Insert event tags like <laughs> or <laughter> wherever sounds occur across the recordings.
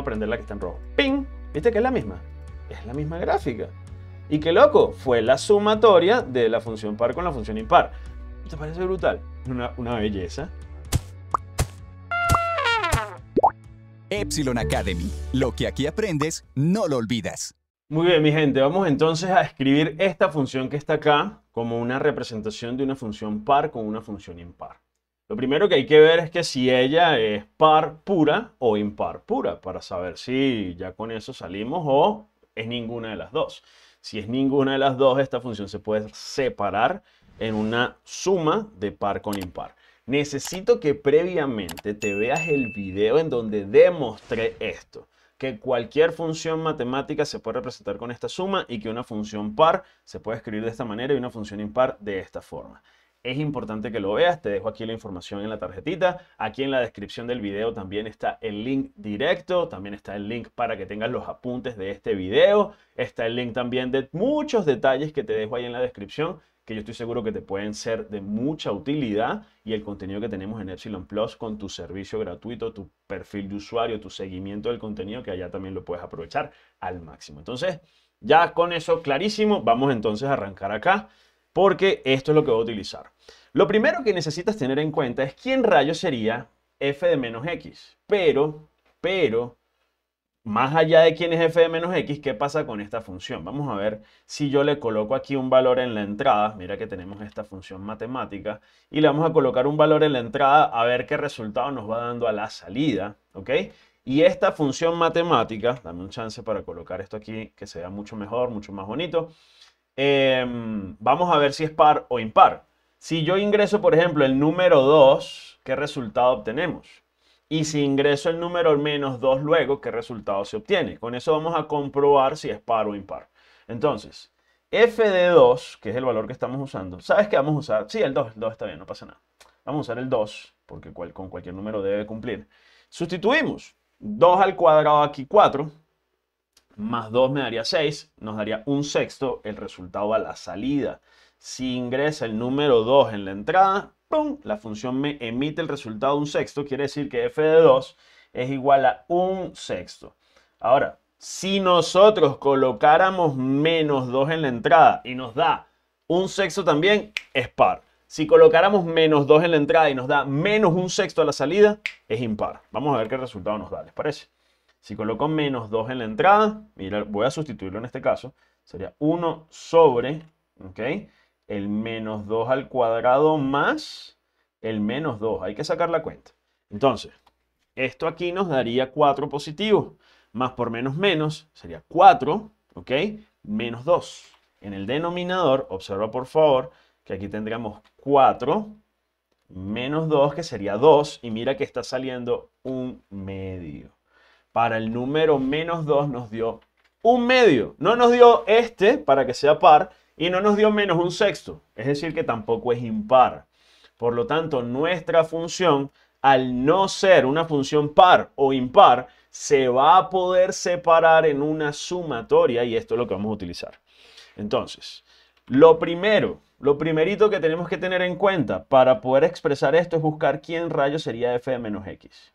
aprender a la que está en rojo. ¡Ping! ¿Viste que es la misma? Es la misma gráfica. Y qué loco, fue la sumatoria de la función par con la función impar. ¿Te parece brutal? Una, una belleza. Epsilon Academy. Lo que aquí aprendes, no lo olvidas. Muy bien, mi gente, vamos entonces a escribir esta función que está acá como una representación de una función par con una función impar. Lo primero que hay que ver es que si ella es par pura o impar pura, para saber si ya con eso salimos o es ninguna de las dos. Si es ninguna de las dos, esta función se puede separar en una suma de par con impar. Necesito que previamente te veas el video en donde demostré esto, que cualquier función matemática se puede representar con esta suma y que una función par se puede escribir de esta manera y una función impar de esta forma es importante que lo veas. Te dejo aquí la información en la tarjetita. Aquí en la descripción del video también está el link directo. También está el link para que tengas los apuntes de este video. Está el link también de muchos detalles que te dejo ahí en la descripción que yo estoy seguro que te pueden ser de mucha utilidad y el contenido que tenemos en Epsilon Plus con tu servicio gratuito, tu perfil de usuario, tu seguimiento del contenido, que allá también lo puedes aprovechar al máximo. Entonces, ya con eso clarísimo, vamos entonces a arrancar acá porque esto es lo que voy a utilizar. Lo primero que necesitas tener en cuenta es quién rayo sería f de menos x. Pero, pero, más allá de quién es f de menos x, ¿qué pasa con esta función? Vamos a ver si yo le coloco aquí un valor en la entrada. Mira que tenemos esta función matemática. Y le vamos a colocar un valor en la entrada a ver qué resultado nos va dando a la salida. ¿Ok? Y esta función matemática, dame un chance para colocar esto aquí que sea mucho mejor, mucho más bonito. Em, vamos a ver si es par o impar. Si yo ingreso, por ejemplo, el número 2, ¿qué resultado obtenemos? Y si ingreso el número menos 2 luego, ¿qué resultado se obtiene? Con eso vamos a comprobar si es par o impar. Entonces, f de 2, que es el valor que estamos usando, ¿sabes qué vamos a usar? Sí, el 2, el 2 está bien, no pasa nada. Vamos a usar el 2, porque con cualquier número debe cumplir. Sustituimos 2 al cuadrado aquí 4, más 2 me daría 6, nos daría un sexto el resultado a la salida. Si ingresa el número 2 en la entrada, ¡pum! la función me emite el resultado un sexto, quiere decir que f de 2 es igual a un sexto. Ahora, si nosotros colocáramos menos 2 en la entrada y nos da un sexto también, es par. Si colocáramos menos 2 en la entrada y nos da menos un sexto a la salida, es impar. Vamos a ver qué resultado nos da, ¿les parece? Si coloco menos 2 en la entrada, mira, voy a sustituirlo en este caso, sería 1 sobre, ¿ok? El menos 2 al cuadrado más el menos 2. Hay que sacar la cuenta. Entonces, esto aquí nos daría 4 positivo. Más por menos menos sería 4, ¿ok? Menos 2. En el denominador, observa por favor, que aquí tendríamos 4 menos 2, que sería 2. Y mira que está saliendo un medio para el número menos 2 nos dio un medio. No nos dio este para que sea par y no nos dio menos un sexto. Es decir, que tampoco es impar. Por lo tanto, nuestra función, al no ser una función par o impar, se va a poder separar en una sumatoria y esto es lo que vamos a utilizar. Entonces, lo primero, lo primerito que tenemos que tener en cuenta para poder expresar esto es buscar quién rayo sería f de menos x.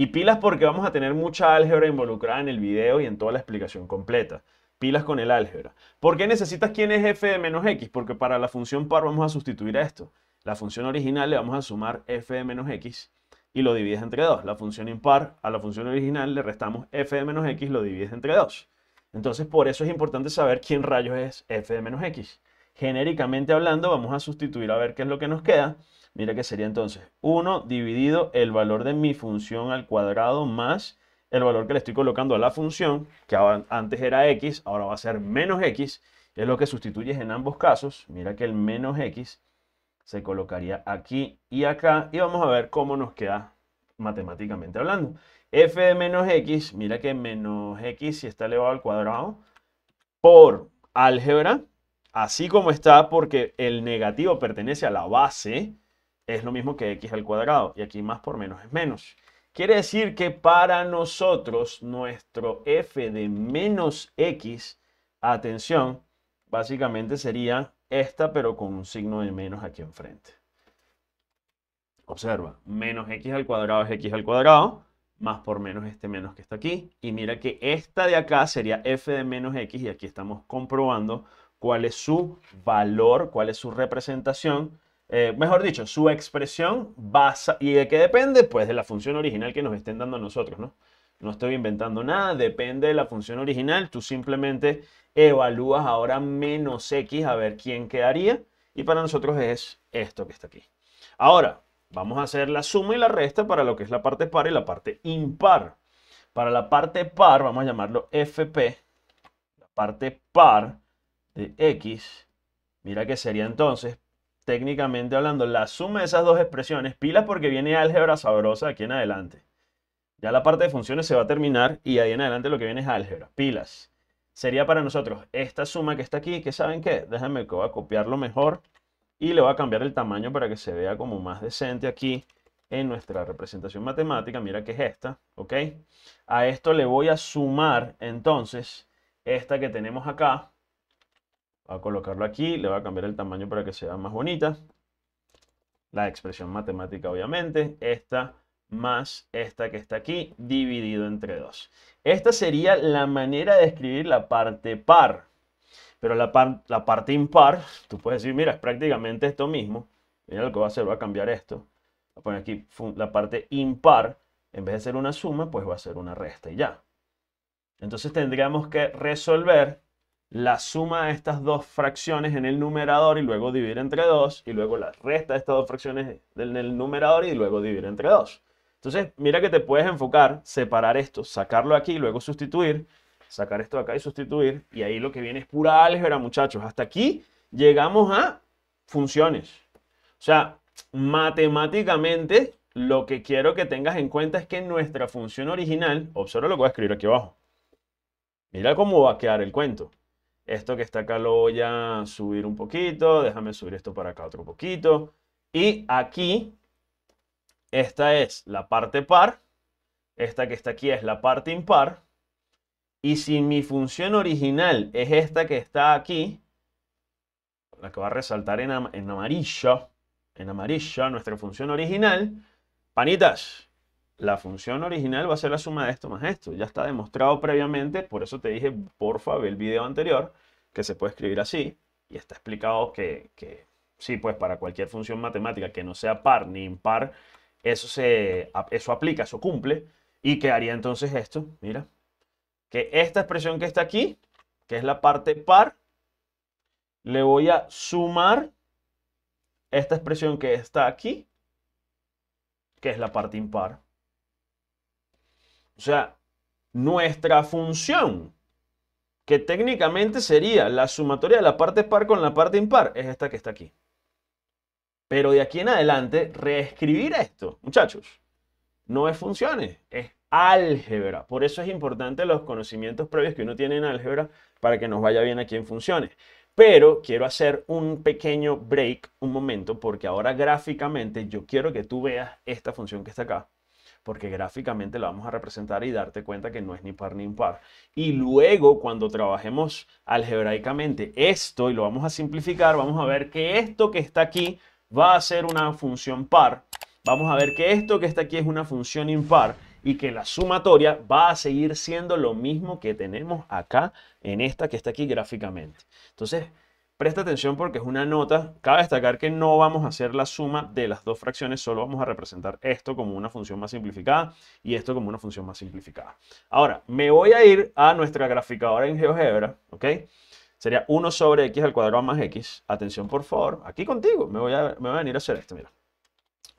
Y pilas porque vamos a tener mucha álgebra involucrada en el video y en toda la explicación completa. Pilas con el álgebra. ¿Por qué necesitas quién es f de menos x? Porque para la función par vamos a sustituir a esto. La función original le vamos a sumar f de menos x y lo divides entre 2. La función impar a la función original le restamos f de menos x lo divides entre 2. Entonces por eso es importante saber quién rayos es f de menos x. Genéricamente hablando vamos a sustituir a ver qué es lo que nos queda. Mira que sería entonces 1 dividido el valor de mi función al cuadrado más el valor que le estoy colocando a la función, que antes era x, ahora va a ser menos x, es lo que sustituyes en ambos casos. Mira que el menos x se colocaría aquí y acá y vamos a ver cómo nos queda matemáticamente hablando. f de menos x, mira que menos x si está elevado al cuadrado por álgebra, así como está porque el negativo pertenece a la base, es lo mismo que x al cuadrado. Y aquí más por menos es menos. Quiere decir que para nosotros, nuestro f de menos x, atención, básicamente sería esta, pero con un signo de menos aquí enfrente. Observa, menos x al cuadrado es x al cuadrado, más por menos este menos que está aquí. Y mira que esta de acá sería f de menos x, y aquí estamos comprobando cuál es su valor, cuál es su representación eh, mejor dicho, su expresión basa, y de qué depende, pues de la función original que nos estén dando a nosotros, ¿no? No estoy inventando nada, depende de la función original, tú simplemente evalúas ahora menos x a ver quién quedaría, y para nosotros es esto que está aquí. Ahora, vamos a hacer la suma y la resta para lo que es la parte par y la parte impar. Para la parte par, vamos a llamarlo fp, la parte par de x, mira que sería entonces técnicamente hablando, la suma de esas dos expresiones, pilas porque viene álgebra sabrosa aquí en adelante. Ya la parte de funciones se va a terminar y ahí en adelante lo que viene es álgebra, pilas. Sería para nosotros esta suma que está aquí, que saben qué, déjenme que voy a copiarlo mejor y le voy a cambiar el tamaño para que se vea como más decente aquí en nuestra representación matemática. Mira que es esta, ¿ok? A esto le voy a sumar entonces esta que tenemos acá, a colocarlo aquí, le voy a cambiar el tamaño para que sea más bonita. La expresión matemática, obviamente. Esta más esta que está aquí, dividido entre 2. Esta sería la manera de escribir la parte par. Pero la, la parte impar, tú puedes decir, mira, es prácticamente esto mismo. Mira lo que va a hacer, va a cambiar esto. Voy a poner aquí la parte impar. En vez de ser una suma, pues va a ser una resta y ya. Entonces tendríamos que resolver la suma de estas dos fracciones en el numerador y luego dividir entre 2, y luego la resta de estas dos fracciones en el numerador y luego dividir entre 2. Entonces, mira que te puedes enfocar, separar esto, sacarlo aquí y luego sustituir, sacar esto acá y sustituir, y ahí lo que viene es pura álgebra, muchachos. Hasta aquí llegamos a funciones. O sea, matemáticamente lo que quiero que tengas en cuenta es que nuestra función original, observa lo que voy a escribir aquí abajo. Mira cómo va a quedar el cuento esto que está acá lo voy a subir un poquito, déjame subir esto para acá otro poquito. Y aquí, esta es la parte par, esta que está aquí es la parte impar. Y si mi función original es esta que está aquí, la que va a resaltar en, amarillo, en amarillo, nuestra función original, panitas, la función original va a ser la suma de esto más esto. Ya está demostrado previamente, por eso te dije, porfa, ve el video anterior, que se puede escribir así, y está explicado que, sí, pues para cualquier función matemática que no sea par ni impar, eso, se, eso aplica, eso cumple, y que haría entonces esto, mira, que esta expresión que está aquí, que es la parte par, le voy a sumar esta expresión que está aquí, que es la parte impar. O sea, nuestra función, que técnicamente sería la sumatoria de la parte par con la parte impar, es esta que está aquí. Pero de aquí en adelante, reescribir esto, muchachos, no es funciones, es álgebra. Por eso es importante los conocimientos previos que uno tiene en álgebra para que nos vaya bien aquí en funciones. Pero quiero hacer un pequeño break, un momento, porque ahora gráficamente yo quiero que tú veas esta función que está acá porque gráficamente la vamos a representar y darte cuenta que no es ni par ni impar. Y luego, cuando trabajemos algebraicamente esto y lo vamos a simplificar, vamos a ver que esto que está aquí va a ser una función par. Vamos a ver que esto que está aquí es una función impar y que la sumatoria va a seguir siendo lo mismo que tenemos acá en esta que está aquí gráficamente. Entonces, Presta atención porque es una nota. Cabe destacar que no vamos a hacer la suma de las dos fracciones, solo vamos a representar esto como una función más simplificada y esto como una función más simplificada. Ahora, me voy a ir a nuestra graficadora en GeoGebra, ¿ok? Sería 1 sobre x al cuadrado más x. Atención, por favor, aquí contigo. Me voy a, me voy a venir a hacer esto, mira.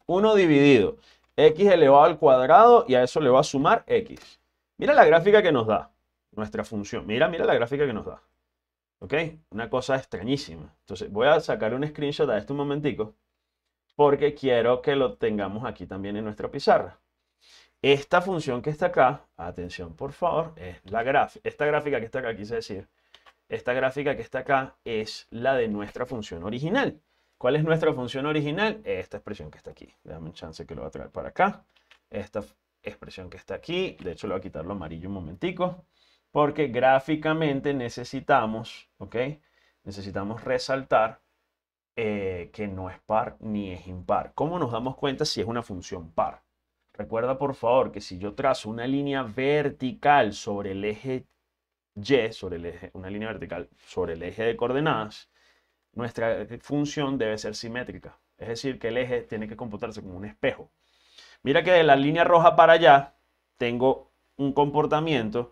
1 dividido x elevado al cuadrado y a eso le voy a sumar x. Mira la gráfica que nos da nuestra función. Mira, mira la gráfica que nos da. ¿Ok? Una cosa extrañísima. Entonces, voy a sacar un screenshot de esto un momentico porque quiero que lo tengamos aquí también en nuestra pizarra. Esta función que está acá, atención por favor, es la gráfica. Esta gráfica que está acá, quise decir, esta gráfica que está acá es la de nuestra función original. ¿Cuál es nuestra función original? Esta expresión que está aquí. Dame un chance que lo voy a traer para acá. Esta expresión que está aquí, de hecho lo voy a quitar lo amarillo un momentico porque gráficamente necesitamos, ¿ok? Necesitamos resaltar eh, que no es par ni es impar. ¿Cómo nos damos cuenta si es una función par? Recuerda por favor que si yo trazo una línea vertical sobre el eje y, sobre el eje, una línea vertical sobre el eje de coordenadas, nuestra eh, función debe ser simétrica. Es decir, que el eje tiene que comportarse como un espejo. Mira que de la línea roja para allá tengo un comportamiento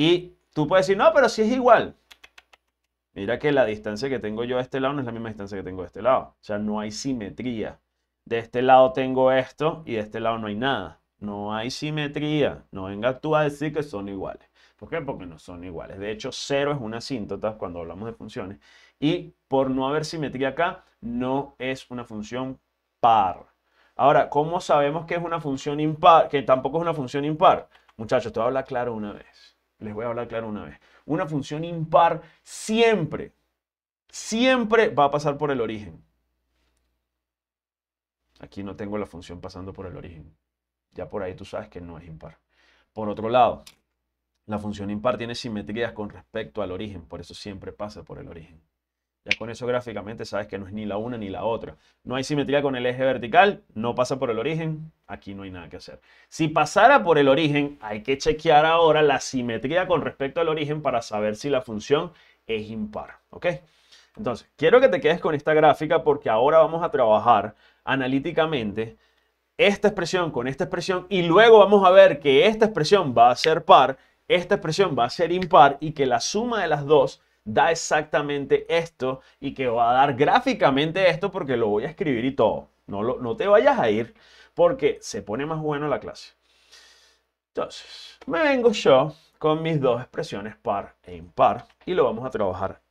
y tú puedes decir, no, pero si es igual. Mira que la distancia que tengo yo a este lado no es la misma distancia que tengo a este lado. O sea, no hay simetría. De este lado tengo esto y de este lado no hay nada. No hay simetría. No venga tú a decir que son iguales. ¿Por qué? Porque no son iguales. De hecho, cero es una asíntota cuando hablamos de funciones. Y por no haber simetría acá, no es una función par. Ahora, ¿cómo sabemos que es una función impar? Que tampoco es una función impar. Muchachos, te voy claro una vez. Les voy a hablar claro una vez. Una función impar siempre, siempre va a pasar por el origen. Aquí no tengo la función pasando por el origen. Ya por ahí tú sabes que no es impar. Por otro lado, la función impar tiene simetrías con respecto al origen, por eso siempre pasa por el origen. Ya con eso gráficamente sabes que no es ni la una ni la otra. No hay simetría con el eje vertical, no pasa por el origen, aquí no hay nada que hacer. Si pasara por el origen, hay que chequear ahora la simetría con respecto al origen para saber si la función es impar, ¿ok? Entonces, quiero que te quedes con esta gráfica porque ahora vamos a trabajar analíticamente esta expresión con esta expresión y luego vamos a ver que esta expresión va a ser par, esta expresión va a ser impar y que la suma de las dos da exactamente esto y que va a dar gráficamente esto porque lo voy a escribir y todo. No, no te vayas a ir porque se pone más bueno la clase. Entonces, me vengo yo con mis dos expresiones par e impar y lo vamos a trabajar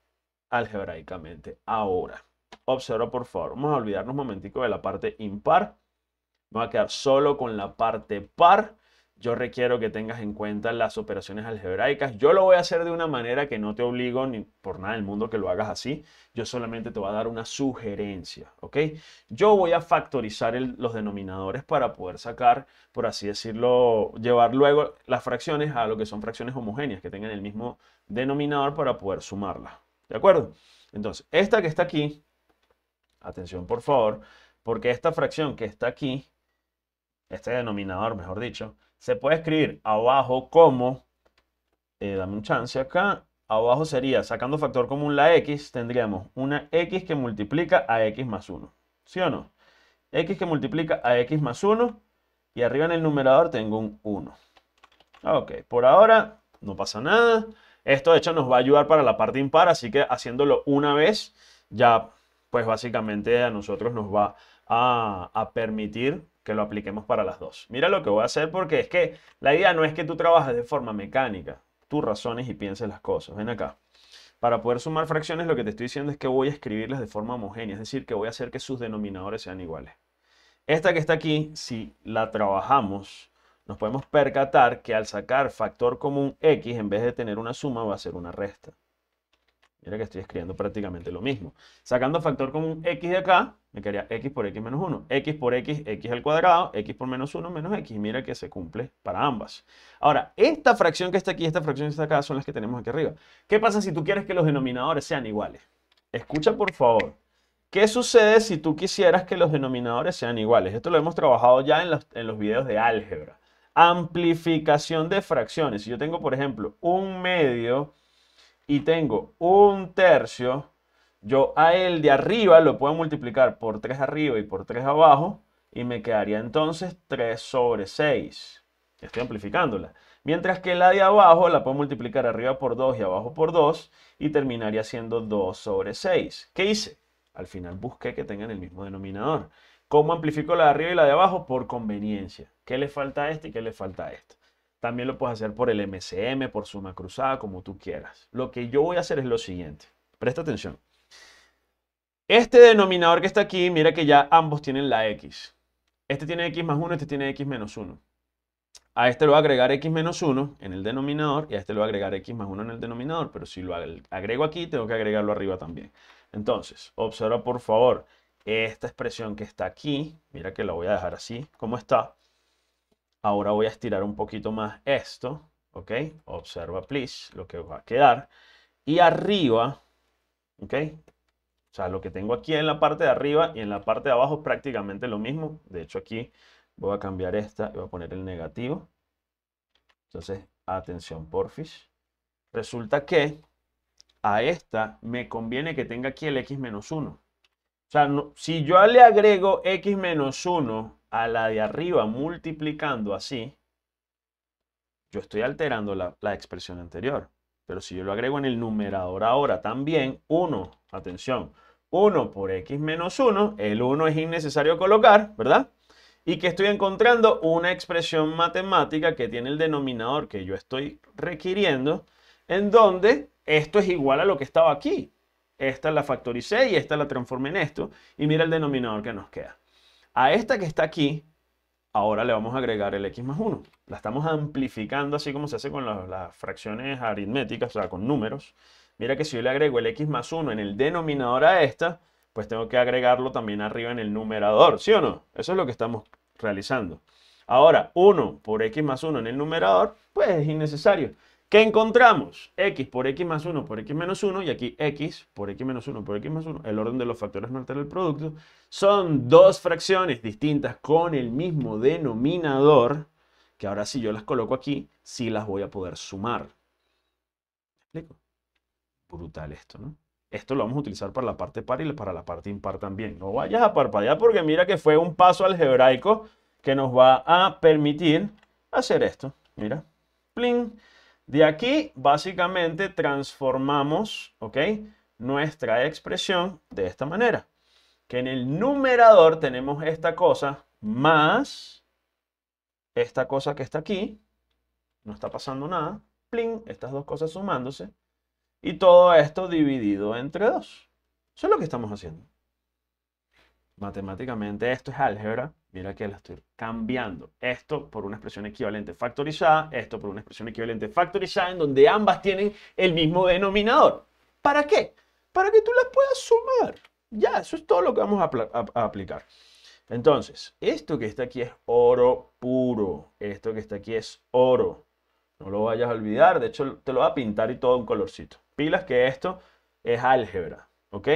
algebraicamente ahora. Observa, por favor, vamos a olvidarnos un momentico de la parte impar. Me va a quedar solo con la parte par yo requiero que tengas en cuenta las operaciones algebraicas. Yo lo voy a hacer de una manera que no te obligo ni por nada del mundo que lo hagas así. Yo solamente te voy a dar una sugerencia, ¿ok? Yo voy a factorizar los denominadores para poder sacar, por así decirlo, llevar luego las fracciones a lo que son fracciones homogéneas, que tengan el mismo denominador para poder sumarlas, ¿de acuerdo? Entonces, esta que está aquí, atención por favor, porque esta fracción que está aquí, este denominador, mejor dicho, se puede escribir abajo como, eh, dame un chance acá, abajo sería, sacando factor común la x, tendríamos una x que multiplica a x más 1. ¿Sí o no? x que multiplica a x más 1 y arriba en el numerador tengo un 1. Ok, por ahora no pasa nada. Esto de hecho nos va a ayudar para la parte impar, así que haciéndolo una vez ya pues básicamente a nosotros nos va a permitir que lo apliquemos para las dos. Mira lo que voy a hacer porque es que la idea no es que tú trabajes de forma mecánica, tú razones y pienses las cosas. Ven acá. Para poder sumar fracciones lo que te estoy diciendo es que voy a escribirlas de forma homogénea, es decir, que voy a hacer que sus denominadores sean iguales. Esta que está aquí, si la trabajamos, nos podemos percatar que al sacar factor común x, en vez de tener una suma, va a ser una resta. Mira que estoy escribiendo prácticamente lo mismo. Sacando factor común x de acá, me quedaría x por x menos 1. x por x, x al cuadrado, x por menos 1 menos x. Mira que se cumple para ambas. Ahora, esta fracción que está aquí esta fracción que está acá son las que tenemos aquí arriba. ¿Qué pasa si tú quieres que los denominadores sean iguales? Escucha por favor. ¿Qué sucede si tú quisieras que los denominadores sean iguales? Esto lo hemos trabajado ya en los, en los videos de álgebra. Amplificación de fracciones. Si yo tengo, por ejemplo, un medio y tengo un tercio, yo a el de arriba lo puedo multiplicar por 3 arriba y por 3 abajo y me quedaría entonces 3 sobre 6. Estoy amplificándola. Mientras que la de abajo la puedo multiplicar arriba por 2 y abajo por 2 y terminaría siendo 2 sobre 6. ¿Qué hice? Al final busqué que tengan el mismo denominador. ¿Cómo amplifico la de arriba y la de abajo? Por conveniencia. ¿Qué le falta a este y qué le falta a este? También lo puedes hacer por el MCM, por suma cruzada, como tú quieras. Lo que yo voy a hacer es lo siguiente. Presta atención. Este denominador que está aquí, mira que ya ambos tienen la x. Este tiene x más 1, este tiene x menos 1. A este lo voy a agregar x menos 1 en el denominador y a este lo voy a agregar x más 1 en el denominador, pero si lo agrego aquí, tengo que agregarlo arriba también. Entonces, observa por favor esta expresión que está aquí, mira que la voy a dejar así como está. Ahora voy a estirar un poquito más esto, ¿ok? Observa, please, lo que va a quedar. Y arriba, ¿ok? O sea, lo que tengo aquí en la parte de arriba y en la parte de abajo es prácticamente lo mismo. De hecho, aquí voy a cambiar esta y voy a poner el negativo. Entonces, atención, porfis. Resulta que a esta me conviene que tenga aquí el x menos 1. O sea, si yo le agrego x menos 1 a la de arriba multiplicando así, yo estoy alterando la, expresión anterior. Pero si yo lo agrego en el numerador ahora también, 1, atención, 1 por x menos 1, el 1 es innecesario colocar, ¿verdad? Y que estoy encontrando una expresión matemática que tiene el denominador que yo estoy requiriendo, en donde esto es igual a lo que estaba aquí. Esta la factoricé y esta la transformé en esto, y mira el denominador que nos queda. A esta que está aquí, ahora le vamos a agregar el x más 1. La estamos amplificando así como se hace con las, fracciones aritméticas, o sea, con números. Mira que si yo le agrego el x más 1 en el denominador a esta, pues tengo que agregarlo también arriba en el numerador, ¿sí o no? Eso es lo que estamos realizando. Ahora, 1 por x más 1 en el numerador, pues es innecesario. ¿Qué encontramos? X por X más 1 por X menos 1, y aquí X por X menos 1 por X más 1, el orden de los factores no altera el producto, son dos fracciones distintas con el mismo denominador, que ahora si yo las coloco aquí, sí las voy a poder sumar. ¿Me explico? Brutal esto, ¿no? Esto lo vamos a utilizar para la parte par y para la parte impar también. No vayas a parpadear porque mira que fue un paso algebraico que nos va a permitir hacer esto. Mira, plin. De aquí, básicamente, transformamos nuestra expresión de esta manera. Que en el numerador tenemos esta cosa más esta cosa que está aquí. No está pasando nada. Plin, estas dos cosas sumándose. Y todo esto dividido entre dos. Eso es lo que estamos haciendo. Matemáticamente esto es álgebra. Mira que la estoy cambiando. Esto por una expresión equivalente factorizada, esto por una expresión equivalente factorizada, en donde ambas tienen el mismo denominador. ¿Para qué? Para que tú las puedas sumar. Ya, eso es todo lo que vamos a, aplicar. Entonces, esto que está aquí es oro puro. Esto que está aquí es oro. No lo vayas a olvidar. De hecho, te lo va a pintar y todo en colorcito. Pilas que esto es álgebra. ¿Ok?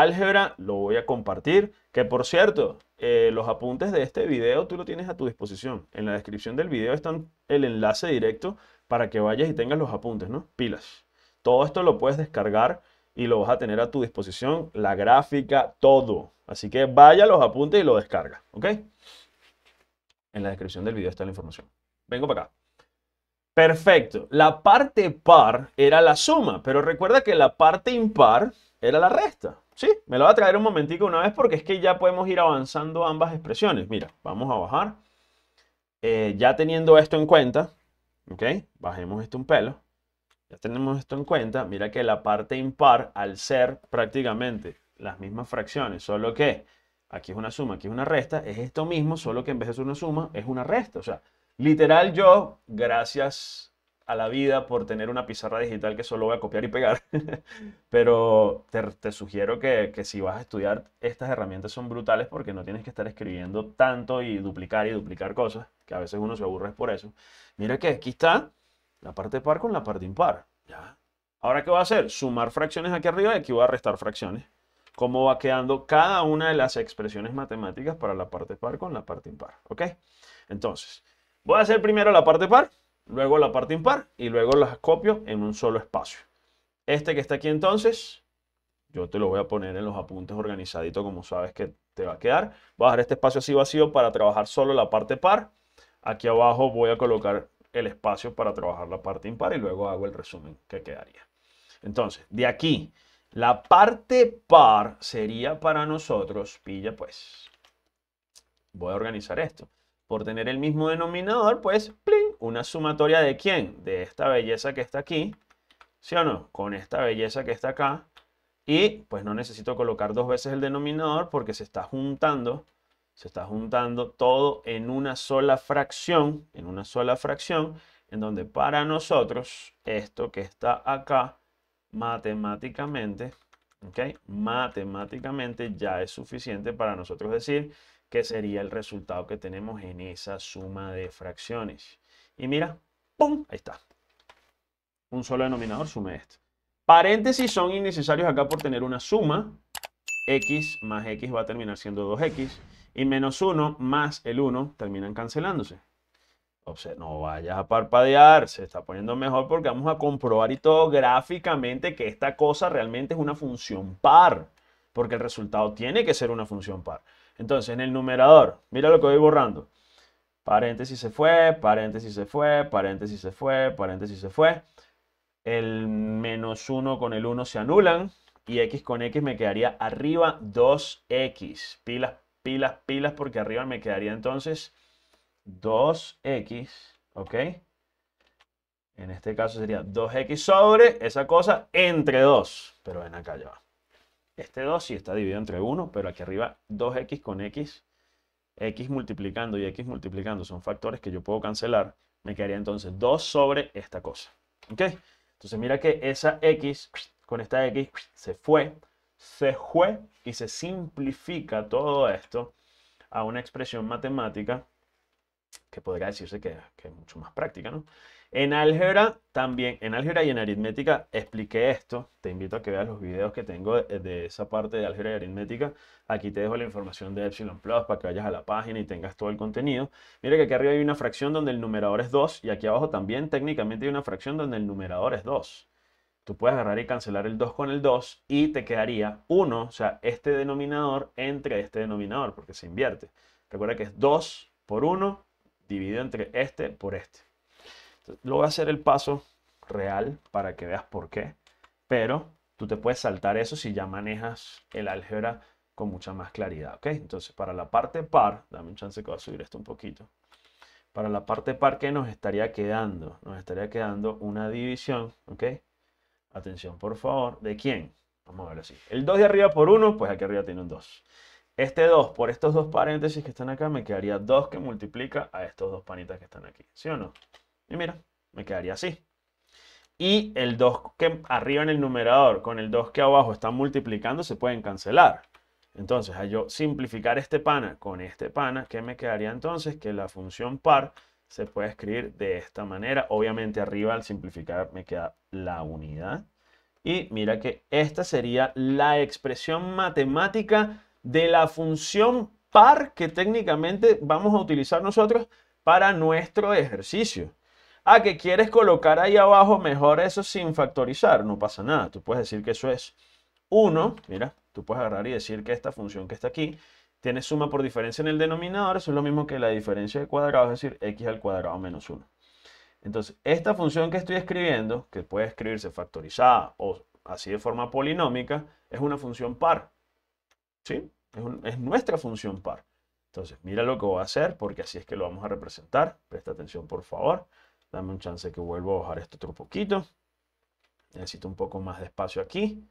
álgebra, lo voy a compartir. Que por cierto, eh, los apuntes de este video tú lo tienes a tu disposición. En la descripción del video está el enlace directo para que vayas y tengas los apuntes, ¿no? Pilas. Todo esto lo puedes descargar y lo vas a tener a tu disposición, la gráfica, todo. Así que vaya a los apuntes y lo descarga, ¿ok? En la descripción del video está la información. Vengo para acá. Perfecto. La parte par era la suma, pero recuerda que la parte impar era la resta. Sí, me lo va a traer un momentico una vez porque es que ya podemos ir avanzando ambas expresiones. Mira, vamos a bajar. Eh, ya teniendo esto en cuenta, ¿ok? Bajemos esto un pelo. Ya tenemos esto en cuenta. Mira que la parte impar, al ser prácticamente las mismas fracciones, solo que aquí es una suma, aquí es una resta, es esto mismo, solo que en vez de ser una suma, es una resta. O sea, literal yo, gracias a la vida por tener una pizarra digital que solo voy a copiar y pegar. <laughs> Pero te, sugiero que, que, si vas a estudiar, estas herramientas son brutales porque no tienes que estar escribiendo tanto y duplicar y duplicar cosas, que a veces uno se aburre por eso. Mira que aquí está la parte par con la parte impar. ¿ya? Ahora, ¿qué voy a hacer? Sumar fracciones aquí arriba y aquí voy a restar fracciones. Cómo va quedando cada una de las expresiones matemáticas para la parte par con la parte impar. ¿Ok? Entonces, voy a hacer primero la parte par luego la parte impar y luego las copio en un solo espacio. Este que está aquí entonces, yo te lo voy a poner en los apuntes organizadito como sabes que te va a quedar. Voy a dejar este espacio así vacío para trabajar solo la parte par. Aquí abajo voy a colocar el espacio para trabajar la parte impar y luego hago el resumen que quedaría. Entonces, de aquí, la parte par sería para nosotros, pilla pues, voy a organizar esto por tener el mismo denominador, pues, ¡plin! una sumatoria de quién? De esta belleza que está aquí, ¿sí o no? Con esta belleza que está acá. Y pues no necesito colocar dos veces el denominador porque se está juntando, se está juntando todo en una sola fracción, en una sola fracción, en donde para nosotros esto que está acá, matemáticamente, ¿ok? Matemáticamente ya es suficiente para nosotros decir que sería el resultado que tenemos en esa suma de fracciones. Y mira, ¡pum! Ahí está. Un solo denominador, sume esto. Paréntesis son innecesarios acá por tener una suma. X más X va a terminar siendo 2X. Y menos 1 más el 1 terminan cancelándose. O sea, no vayas a parpadear, se está poniendo mejor porque vamos a comprobar y todo gráficamente que esta cosa realmente es una función par, porque el resultado tiene que ser una función par. Entonces, en el numerador, mira lo que voy borrando. Paréntesis se fue, paréntesis se fue, paréntesis se fue, paréntesis se fue. El menos 1 con el 1 se anulan. Y x con x me quedaría arriba 2x. Pilas, pilas, pilas, porque arriba me quedaría entonces 2x. ¿Ok? En este caso sería 2x sobre esa cosa entre 2. Pero ven acá ya va. Este 2 sí está dividido entre 1, pero aquí arriba 2x con x, x multiplicando y x multiplicando son factores que yo puedo cancelar. Me quedaría entonces 2 sobre esta cosa. ¿Ok? Entonces mira que esa x con esta x se fue, se fue y se simplifica todo esto a una expresión matemática que podría decirse que, que es mucho más práctica, ¿no? En álgebra también, en álgebra y en aritmética expliqué esto. Te invito a que veas los videos que tengo de, esa parte de álgebra y aritmética. Aquí te dejo la información de Epsilon Plus para que vayas a la página y tengas todo el contenido. Mira que aquí arriba hay una fracción donde el numerador es 2 y aquí abajo también técnicamente hay una fracción donde el numerador es 2. Tú puedes agarrar y cancelar el 2 con el 2 y te quedaría 1, o sea, este denominador entre este denominador porque se invierte. Recuerda que es 2 por 1 dividido entre este por este. Entonces, lo voy a hacer el paso real para que veas por qué, pero tú te puedes saltar eso si ya manejas el álgebra con mucha más claridad, ¿ok? Entonces, para la parte par, dame un chance que voy a subir esto un poquito. Para la parte par, ¿qué nos estaría quedando? Nos estaría quedando una división, ¿ok? Atención, por favor, ¿de quién? Vamos a verlo así. El 2 de arriba por 1, pues aquí arriba tiene un 2. Este 2 por estos dos paréntesis que están acá me quedaría 2 que multiplica a estos dos panitas que están aquí, ¿sí o no? Y mira, me quedaría así. Y el 2 que arriba en el numerador con el 2 que abajo están multiplicando se pueden cancelar. Entonces, al yo simplificar este pana con este pana, ¿qué me quedaría entonces? Que la función par se puede escribir de esta manera. Obviamente arriba al simplificar me queda la unidad. Y mira que esta sería la expresión matemática de la función par que técnicamente vamos a utilizar nosotros para nuestro ejercicio. Ah, que quieres colocar ahí abajo mejor eso sin factorizar. No pasa nada. Tú puedes decir que eso es 1. Mira, tú puedes agarrar y decir que esta función que está aquí tiene suma por diferencia en el denominador. Eso es lo mismo que la diferencia de cuadrado, es decir, x al cuadrado menos 1. Entonces, esta función que estoy escribiendo, que puede escribirse factorizada o así de forma polinómica, es una función par. ¿Sí? Es, es nuestra función par. Entonces, mira lo que voy a hacer, porque así es que lo vamos a representar. Presta atención, por favor. Dame un chance que vuelvo a bajar esto otro poquito. Necesito un poco más de espacio aquí.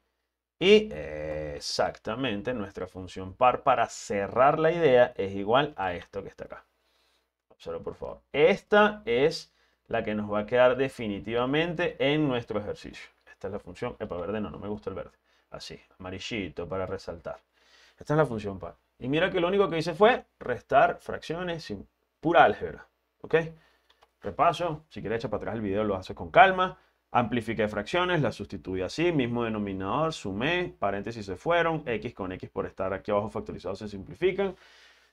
Y exactamente nuestra función par para cerrar la idea es igual a esto que está acá. Observa por favor. Esta es la que nos va a quedar definitivamente en nuestro ejercicio. Esta es la función, epa, verde no, no me gusta el verde. Así, amarillito para resaltar. Esta es la función par. Y mira que lo único que hice fue restar fracciones sin pura álgebra. ¿Ok? Repaso, si quieres echar para atrás el video lo haces con calma. Amplifique fracciones, las sustituí así, mismo denominador, sumé, paréntesis se fueron, x con x por estar aquí abajo factorizado se simplifican.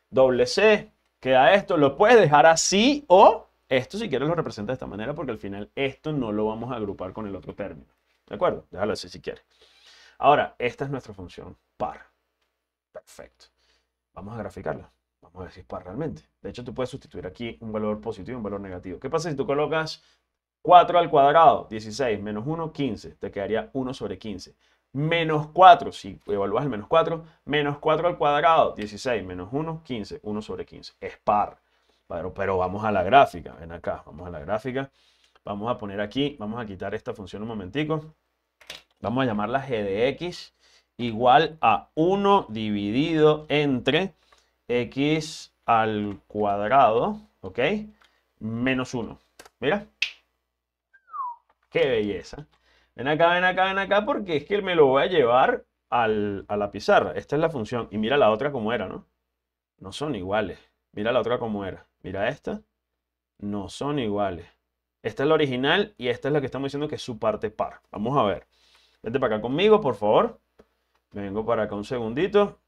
Doble c, queda esto, lo puedes dejar así o esto si quieres lo representa de esta manera porque al final esto no lo vamos a agrupar con el otro término. ¿De acuerdo? Déjalo así si quieres. Ahora, esta es nuestra función par. Perfecto. Vamos a graficarla vamos a decir par realmente. De hecho, tú puedes sustituir aquí un valor positivo y un valor negativo. ¿Qué pasa si tú colocas 4 al cuadrado? 16 menos 1, 15. Te quedaría 1 sobre 15. Menos 4, si evalúas el menos 4, menos 4 al cuadrado, 16 menos 1, 15. 1 sobre 15. Es par. Pero, pero vamos a la gráfica. Ven acá, vamos a la gráfica. Vamos a poner aquí, vamos a quitar esta función un momentico. Vamos a llamarla g de x igual a 1 dividido entre x al cuadrado, ¿ok? Menos 1. Mira. ¡Qué belleza! Ven acá, ven acá, ven acá, porque es que me lo voy a llevar a la pizarra. Esta es la función. Y mira la otra como era, ¿no? No son iguales. Mira la otra como era. Mira esta. No son iguales. Esta es la original y esta es la que estamos diciendo que es su parte par. Vamos a ver. Vente para acá conmigo, por favor. Vengo para acá un segundito.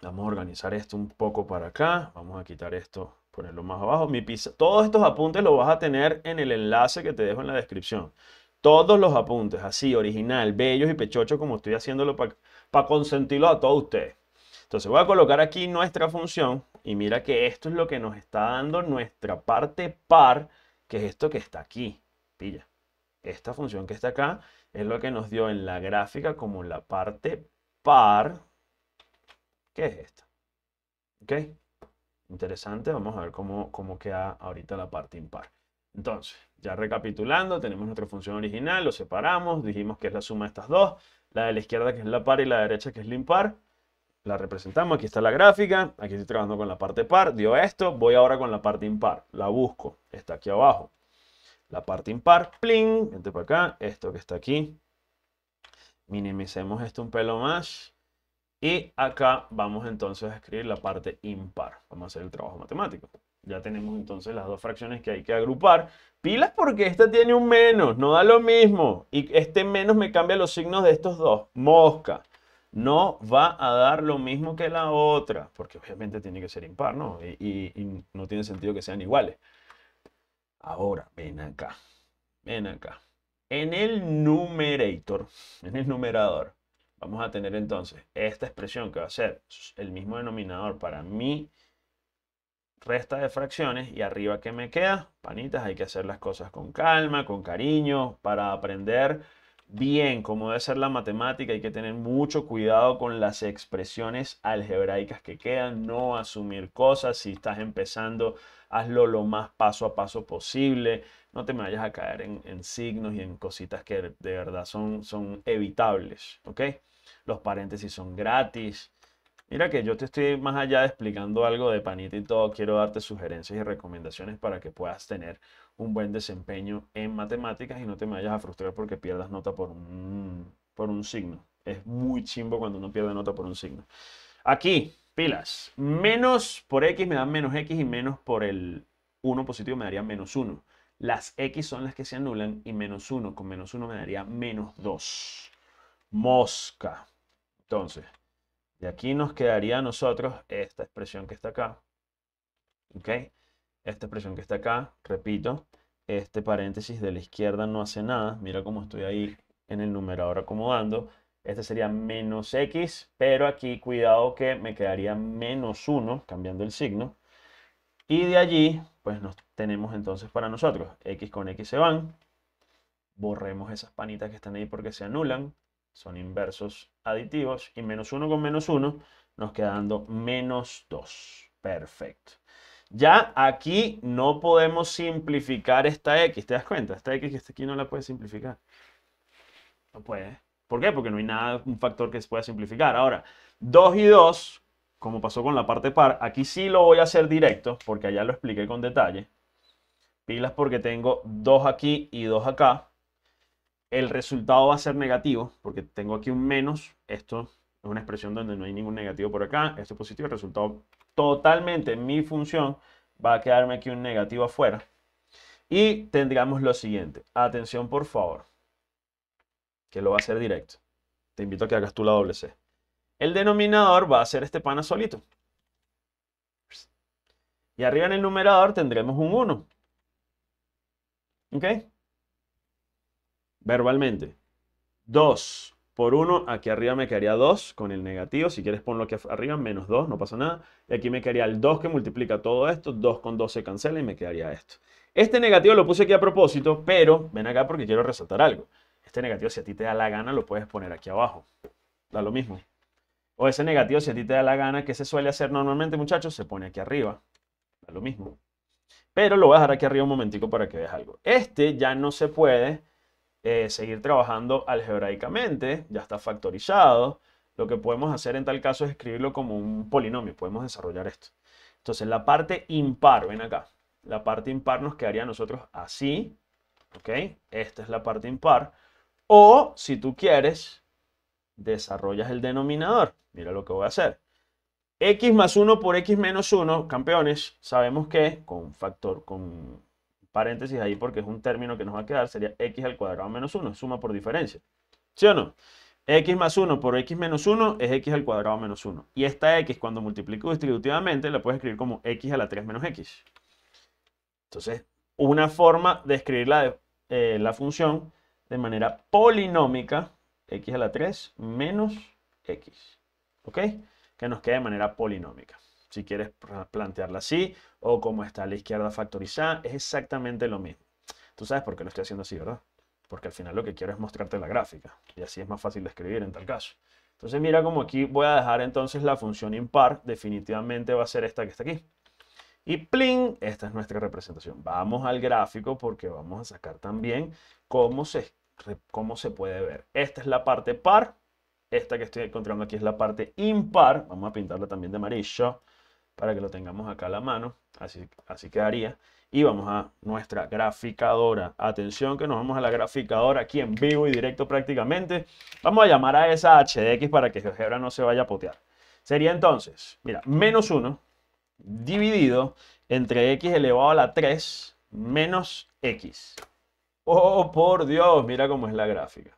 Vamos a organizar esto un poco para acá. Vamos a quitar esto, ponerlo más abajo. Mi todos estos apuntes los vas a tener en el enlace que te dejo en la descripción. Todos los apuntes, así, original, bellos y pechochos, como estoy haciéndolo para consentirlo a todos ustedes. Entonces voy a colocar aquí nuestra función y mira que esto es lo que nos está dando nuestra parte par, que es esto que está aquí. Pilla. Esta función que está acá es lo que nos dio en la gráfica como la parte par ¿Qué es esto? ¿Ok? Interesante, vamos a ver cómo, cómo queda ahorita la parte impar. Entonces, ya recapitulando, tenemos nuestra función original, lo separamos, dijimos que es la suma de estas dos, la de la izquierda que es la par y la derecha que es la impar. La representamos, aquí está la gráfica, aquí estoy trabajando con la parte par, dio esto, voy ahora con la parte impar, la busco, está aquí abajo. La parte impar, pling, vente para acá, esto que está aquí. Minimicemos esto un pelo más. Y acá vamos entonces a escribir la parte impar. Vamos a hacer el trabajo matemático. Ya tenemos entonces las dos fracciones que hay que agrupar. Pilas porque esta tiene un menos, no da lo mismo. Y este menos me cambia los signos de estos dos. Mosca. No va a dar lo mismo que la otra, porque obviamente tiene que ser impar, ¿no? Y, y no tiene sentido que sean iguales. Ahora, ven acá. Ven acá. En el numerator, en el numerador, Vamos a tener entonces esta expresión que va a ser el mismo denominador para mi resta de fracciones y arriba que me queda, panitas, hay que hacer las cosas con calma, con cariño, para aprender bien cómo debe ser la matemática, hay que tener mucho cuidado con las expresiones algebraicas que quedan, no asumir cosas, si estás empezando, hazlo lo más paso a paso posible, no te me vayas a caer en, en signos y en cositas que de verdad son, son evitables, ¿ok? los paréntesis son gratis. Mira que yo te estoy más allá de explicando algo de panita y todo, quiero darte sugerencias y recomendaciones para que puedas tener un buen desempeño en matemáticas y no te vayas a frustrar porque pierdas nota por un, por un signo. Es muy chimbo cuando uno pierde nota por un signo. Aquí, pilas. Menos por x me da menos x y menos por el 1 positivo me daría menos 1. Las x son las que se anulan y menos 1 con menos 1 me daría menos 2. Mosca. Entonces, de aquí nos quedaría a nosotros esta expresión que está acá. ¿Ok? Esta expresión que está acá, repito, este paréntesis de la izquierda no hace nada. Mira cómo estoy ahí en el numerador acomodando. Este sería menos x, pero aquí cuidado que me quedaría menos 1, cambiando el signo. Y de allí, pues nos tenemos entonces para nosotros, x con x se van. Borremos esas panitas que están ahí porque se anulan son inversos aditivos, y menos 1 con menos 1 nos queda dando menos 2. Perfecto. Ya aquí no podemos simplificar esta x, ¿te das cuenta? Esta x que está aquí no la puede simplificar. No puede. ¿Por qué? Porque no hay nada, un factor que se pueda simplificar. Ahora, 2 y 2, como pasó con la parte par, aquí sí lo voy a hacer directo, porque allá lo expliqué con detalle. Pilas porque tengo 2 aquí y 2 acá el resultado va a ser negativo, porque tengo aquí un menos, esto es una expresión donde no hay ningún negativo por acá, esto es positivo, el resultado totalmente en mi función va a quedarme aquí un negativo afuera. Y tendríamos lo siguiente, atención por favor, que lo va a hacer directo. Te invito a que hagas tú la doble C. El denominador va a ser este pana solito. Y arriba en el numerador tendremos un 1. ¿Ok? verbalmente. 2 por 1, aquí arriba me quedaría 2 con el negativo. Si quieres ponlo aquí arriba, menos 2, no pasa nada. Y aquí me quedaría el 2 que multiplica todo esto. 2 con 2 se cancela y me quedaría esto. Este negativo lo puse aquí a propósito, pero ven acá porque quiero resaltar algo. Este negativo, si a ti te da la gana, lo puedes poner aquí abajo. Da lo mismo. O ese negativo, si a ti te da la gana, que se suele hacer normalmente, muchachos, se pone aquí arriba. Da lo mismo. Pero lo voy a dejar aquí arriba un momentico para que veas algo. Este ya no se puede eh, seguir trabajando algebraicamente, ya está factorizado. Lo que podemos hacer en tal caso es escribirlo como un polinomio, podemos desarrollar esto. Entonces la parte impar, ven acá, la parte impar nos quedaría a nosotros así, ¿ok? Esta es la parte impar. O si tú quieres, desarrollas el denominador. Mira lo que voy a hacer. x más 1 por x menos 1, campeones, sabemos que con factor, con paréntesis ahí porque es un término que nos va a quedar, sería x al cuadrado menos 1, suma por diferencia. ¿Sí o no? x más 1 por x menos 1 es x al cuadrado menos 1. Y esta x, cuando multiplico distributivamente, la puedo escribir como x a la 3 menos x. Entonces, una forma de escribir la, eh, la función de manera polinómica, x a la 3 menos x. ¿Ok? Que nos quede de manera polinómica si quieres plantearla así, o como está a la izquierda factorizada, es exactamente lo mismo. Tú sabes por qué lo estoy haciendo así, ¿verdad? Porque al final lo que quiero es mostrarte la gráfica, y así es más fácil de escribir en tal caso. Entonces mira como aquí voy a dejar entonces la función impar, definitivamente va a ser esta que está aquí. Y plin, esta es nuestra representación. Vamos al gráfico porque vamos a sacar también cómo se, cómo se puede ver. Esta es la parte par, esta que estoy encontrando aquí es la parte impar, vamos a pintarla también de amarillo para que lo tengamos acá a la mano. Así, así quedaría. Y vamos a nuestra graficadora. Atención que nos vamos a la graficadora aquí en vivo y directo prácticamente. Vamos a llamar a esa x para que GeoGebra no se vaya a potear. Sería entonces, mira, menos 1 dividido entre x elevado a la 3 menos x. Oh, por Dios, mira cómo es la gráfica.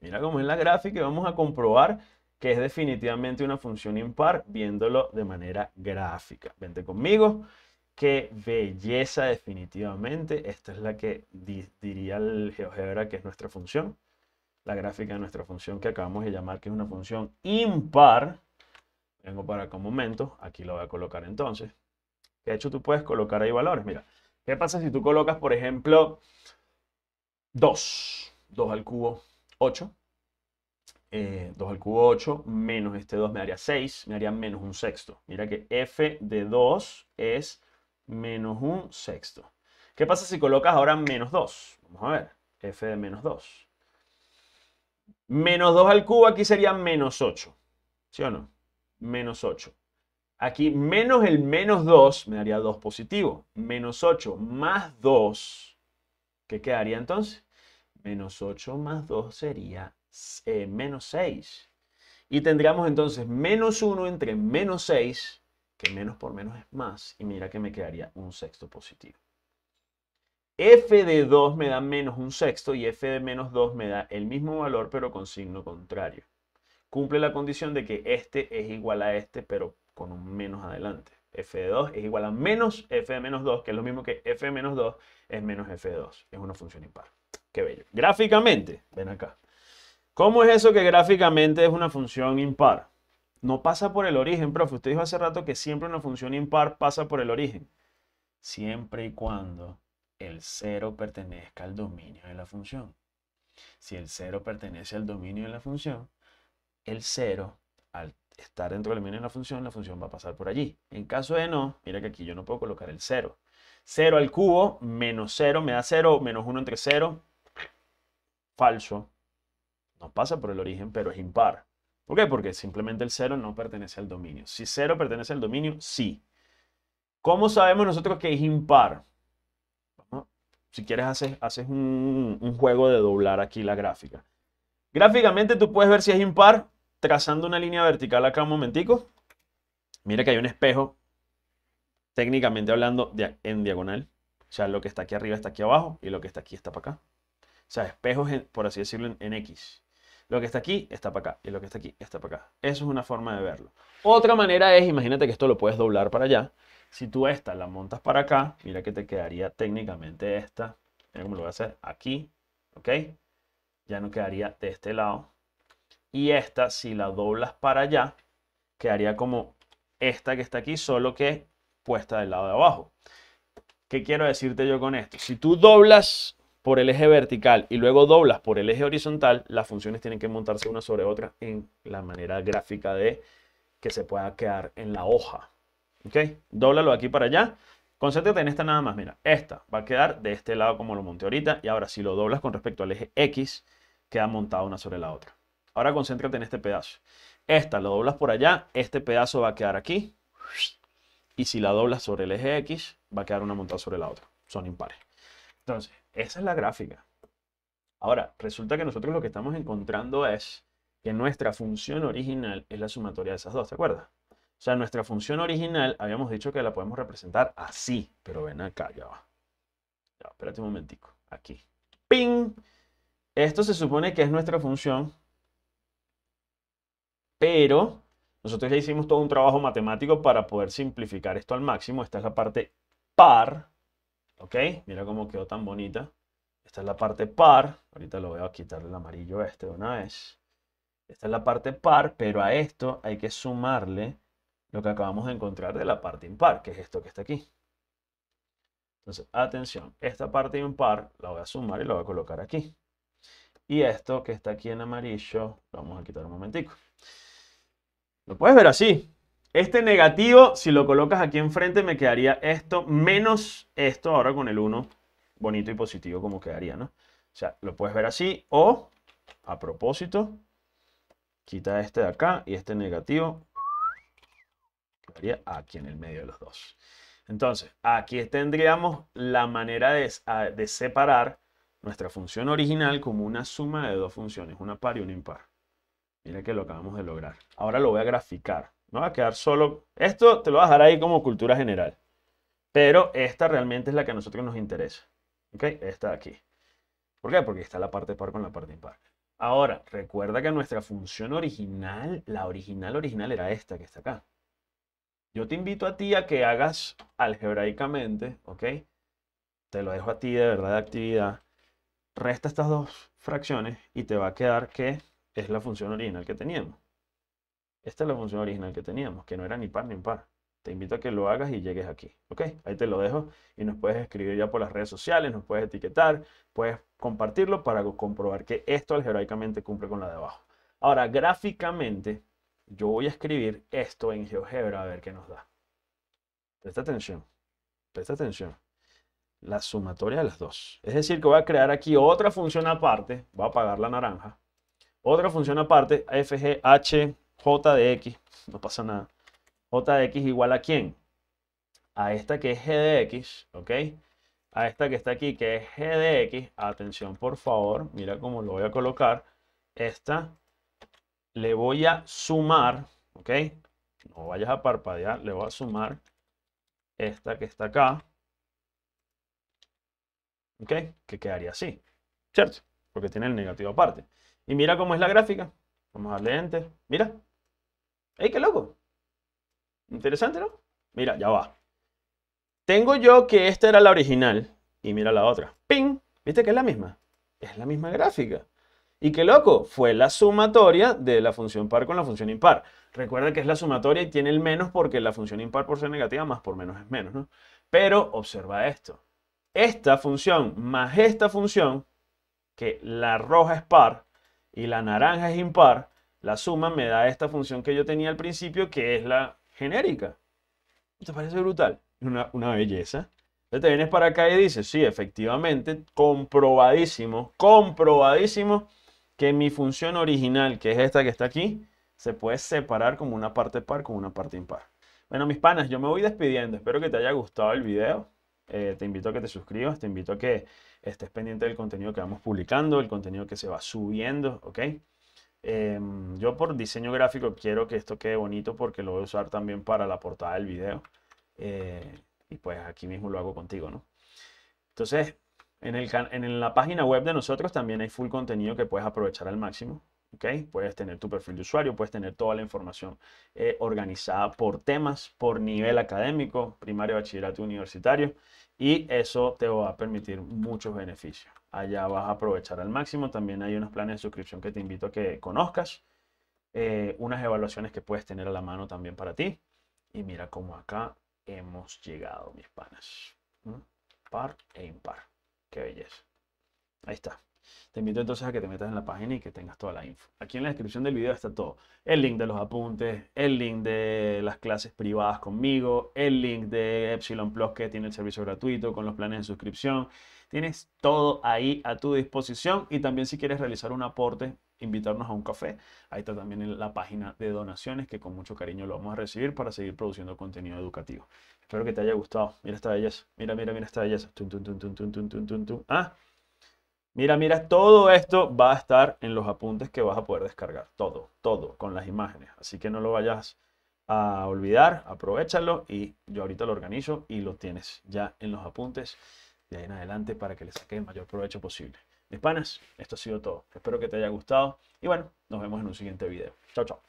Mira cómo es la gráfica y vamos a comprobar que es definitivamente una función impar viéndolo de manera gráfica. Vente conmigo. Qué belleza definitivamente. Esta es la que diría el GeoGebra que es nuestra función. La gráfica de nuestra función que acabamos de llamar que es una función impar. Vengo para acá un momento. Aquí lo voy a colocar entonces. De hecho, tú puedes colocar ahí valores. Mira, ¿qué pasa si tú colocas, por ejemplo, 2? 2 al cubo, 8. 2 eh, al cubo 8 menos este 2 me daría 6, me daría menos un sexto. Mira que f de 2 es menos un sexto. ¿Qué pasa si colocas ahora menos 2? Vamos a ver, f de menos 2. Menos 2 al cubo aquí sería menos 8, ¿sí o no? Menos 8. Aquí menos el menos 2 me daría 2 positivo. Menos 8 más 2, ¿qué quedaría entonces? Menos 8 más 2 sería menos 6. Y tendríamos entonces menos 1 entre menos 6, que menos por menos es más, y mira que me quedaría un sexto positivo. f de 2 me da menos un sexto y f de menos 2 me da el mismo valor pero con signo contrario. Cumple la condición de que este es igual a este pero con un menos adelante. f de 2 es igual a menos f de menos 2, que es lo mismo que f de menos 2 es menos f de 2. Es una función impar. Qué bello. Gráficamente, ven acá. ¿Cómo es eso que gráficamente es una función impar? No pasa por el origen, profe. Usted dijo hace rato que siempre una función impar pasa por el origen. Siempre y cuando el cero pertenezca al dominio de la función. Si el cero pertenece al dominio de la función, el cero, al estar dentro del dominio de la función, la función va a pasar por allí. En caso de no, mira que aquí yo no puedo colocar el 0. 0 al cubo menos 0 me da 0, menos 1 entre 0, falso. No pasa por el origen, pero es impar. ¿Por qué? Porque simplemente el cero no pertenece al dominio. Si cero pertenece al dominio, sí. ¿Cómo sabemos nosotros que es impar? Si quieres, haces, un, juego de doblar aquí la gráfica. Gráficamente tú puedes ver si es impar trazando una línea vertical acá un momentico. Mira que hay un espejo, técnicamente hablando, en diagonal. O sea, lo que está aquí arriba está aquí abajo y lo que está aquí está para acá. O sea, espejos, por así decirlo, en X. Lo que está aquí está para acá y lo que está aquí está para acá. Eso es una forma de verlo. Otra manera es, imagínate que esto lo puedes doblar para allá. Si tú esta la montas para acá, mira que te quedaría técnicamente esta. Mira cómo lo voy a hacer aquí, ¿ok? Ya no quedaría de este lado. Y esta, si la doblas para allá, quedaría como esta que está aquí, solo que puesta del lado de abajo. ¿Qué quiero decirte yo con esto? Si tú doblas por el eje vertical y luego doblas por el eje horizontal, las funciones tienen que montarse una sobre otra en la manera gráfica de que se pueda quedar en la hoja. ¿Ok? Dóblalo aquí para allá. Concéntrate en esta nada más. Mira, esta va a quedar de este lado como lo monté ahorita. Y ahora si lo doblas con respecto al eje X, queda montada una sobre la otra. Ahora concéntrate en este pedazo. Esta lo doblas por allá. Este pedazo va a quedar aquí. Y si la doblas sobre el eje X, va a quedar una montada sobre la otra. Son impares. Entonces, esa es la gráfica. Ahora, resulta que nosotros lo que estamos encontrando es que nuestra función original es la sumatoria de esas dos, ¿Se acuerdas? O sea, nuestra función original, habíamos dicho que la podemos representar así, pero ven acá, ya va. Ya, espérate un momentico, aquí. ¡Ping! Esto se supone que es nuestra función, pero nosotros ya hicimos todo un trabajo matemático para poder simplificar esto al máximo. Esta es la parte par ¿Ok? Mira cómo quedó tan bonita. Esta es la parte par. Ahorita lo voy a quitar el amarillo este de una vez. Esta es la parte par, pero a esto hay que sumarle lo que acabamos de encontrar de la parte impar, que es esto que está aquí. Entonces, atención, esta parte impar la voy a sumar y la voy a colocar aquí. Y esto que está aquí en amarillo, lo vamos a quitar un momentico. Lo puedes ver así, este negativo, si lo colocas aquí enfrente, me quedaría esto menos esto ahora con el 1 bonito y positivo como quedaría, ¿no? O sea, lo puedes ver así o, a propósito, quita este de acá y este negativo quedaría aquí en el medio de los dos. Entonces, aquí tendríamos la manera de, separar nuestra función original como una suma de dos funciones, una par y una impar. Mira que lo acabamos de lograr. Ahora lo voy a graficar. No va a quedar solo. Esto te lo voy a dejar ahí como cultura general. Pero esta realmente es la que a nosotros nos interesa. ¿Ok? Esta de aquí. ¿Por qué? Porque está la parte par con la parte impar. Ahora, recuerda que nuestra función original, la original original era esta que está acá. Yo te invito a ti a que hagas algebraicamente, ¿ok? Te lo dejo a ti de verdad de actividad. Resta estas dos fracciones y te va a quedar que es la función original que teníamos. Esta es la función original que teníamos, que no era ni par ni impar. Te invito a que lo hagas y llegues aquí. ¿Ok? Ahí te lo dejo y nos puedes escribir ya por las redes sociales, nos puedes etiquetar, puedes compartirlo para comprobar que esto algebraicamente cumple con la de abajo. Ahora, gráficamente, yo voy a escribir esto en GeoGebra a ver qué nos da. Presta atención. Presta atención. La sumatoria de las dos. Es decir, que voy a crear aquí otra función aparte. Voy a apagar la naranja. Otra función aparte, fgh j de x, no pasa nada, j de x igual a quién? A esta que es g de x, ¿ok? A esta que está aquí, que es g de x, atención por favor, mira cómo lo voy a colocar, esta le voy a sumar, ¿ok? No vayas a parpadear, le voy a sumar esta que está acá, ¿ok? Que quedaría así, ¿cierto? Porque tiene el negativo aparte. Y mira cómo es la gráfica. Vamos a darle enter. Mira, ¡Ey, qué loco! Interesante, ¿no? Mira, ya va. Tengo yo que esta era la original y mira la otra. ¡Ping! ¿Viste que es la misma? Es la misma gráfica. ¿Y qué loco? Fue la sumatoria de la función par con la función impar. Recuerda que es la sumatoria y tiene el menos porque la función impar por ser negativa más por menos es menos, ¿no? Pero observa esto. Esta función más esta función, que la roja es par y la naranja es impar, la suma me da esta función que yo tenía al principio, que es la genérica. ¿Te parece brutal? Una, belleza. Entonces te vienes para acá y dices, sí, efectivamente, comprobadísimo, comprobadísimo que mi función original, que es esta que está aquí, se puede separar como una parte par con una parte impar. Bueno, mis panas, yo me voy despidiendo. Espero que te haya gustado el video. Eh, te invito a que te suscribas, te invito a que estés pendiente del contenido que vamos publicando, el contenido que se va subiendo, ¿ok? Em, yo por diseño gráfico quiero que esto quede bonito porque lo voy a usar también para la portada del video. Eh, y pues aquí mismo lo hago contigo, ¿no? Entonces, en, la página web de nosotros también hay full contenido que puedes aprovechar al máximo. Puedes tener tu perfil de usuario, puedes tener toda la información eh, organizada por temas, por nivel académico, primario, bachillerato, universitario y eso te va a permitir muchos beneficios. Allá vas a aprovechar al máximo. También hay unos planes de suscripción que te invito a que conozcas. Eh, unas evaluaciones que puedes tener a la mano también para ti. Y mira cómo acá hemos llegado, mis panas. Mm, par e impar. Qué belleza. Ahí está. Te invito entonces a que te metas en la página y que tengas toda la info. Aquí en la descripción del video está todo. El link de los apuntes, el link de las clases privadas conmigo, el link de Epsilon Plus que tiene el servicio gratuito con los planes de suscripción. Tienes todo ahí a tu disposición y también si quieres realizar un aporte, invitarnos a un café. Ahí está también la página de donaciones que con mucho cariño lo vamos a recibir para seguir produciendo contenido educativo. Espero que te haya gustado. Mira esta belleza. Mira, mira, mira esta belleza. Tun, tum, tum. ah. Mira, mira, todo esto va a estar en los apuntes que vas a poder descargar. Todo, todo, con las imágenes. Así que no lo vayas a olvidar, aprovechalo y yo ahorita lo organizo y lo tienes ya en los apuntes de ahí en adelante para que le saques el mayor provecho posible. Mis panas, esto ha sido todo. Espero que te haya gustado y bueno, nos vemos en un siguiente video. Chao, chao.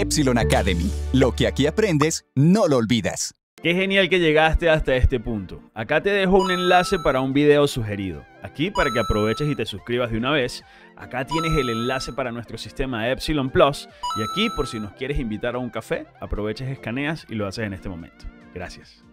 Epsilon Academy. Lo que aquí aprendes, no lo olvidas. Qué genial que llegaste hasta este punto. Acá te dejo un enlace para un video sugerido. Aquí para que aproveches y te suscribas de una vez. Acá tienes el enlace para nuestro sistema Epsilon Plus. Y aquí por si nos quieres invitar a un café, aproveches, escaneas y lo haces en este momento. Gracias.